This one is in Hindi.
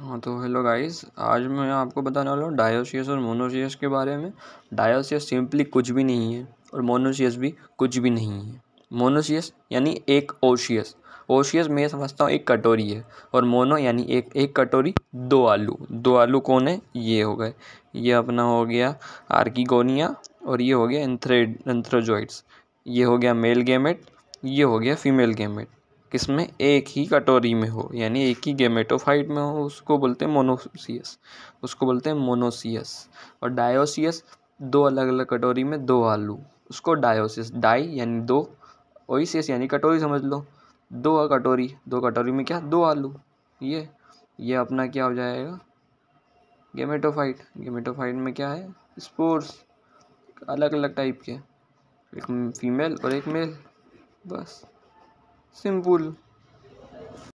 हाँ तो हेलो गाइस आज मैं आपको बताने वाला हूँ डायोसियस और मोनोसियस के बारे में डायोसियस सिंपली कुछ भी नहीं है और मोनोसियस भी कुछ भी नहीं है मोनोसियस यानी एक ओशियस ओशियस मैं समझता हूँ एक कटोरी है और मोनो यानी एक एक कटोरी दो आलू दो आलू कौन है ये हो गए ये अपना हो गया आर्कीगोनिया और ये हो गया एंथ्रेड एंथ्रोजॉइट्स ये हो गया मेल गेमेट ये हो गया फीमेल गेमेट किसमें एक ही कटोरी में हो यानी एक ही गेमेटोफाइट में हो उसको बोलते हैं मोनोसियस उसको बोलते हैं मोनोसियस और डायोसियस दो अलग अलग कटोरी में दो आलू उसको डायोसियस डाई यानी दो ओइसियस यानी कटोरी समझ लो दो कटोरी दो कटोरी में क्या दो आलू ये ये अपना क्या हो जाएगा गेमेटोफाइट गेमेटोफाइट में क्या है स्पोर्स अलग अलग टाइप के एक फीमेल और एक मेल बस सिम्बुल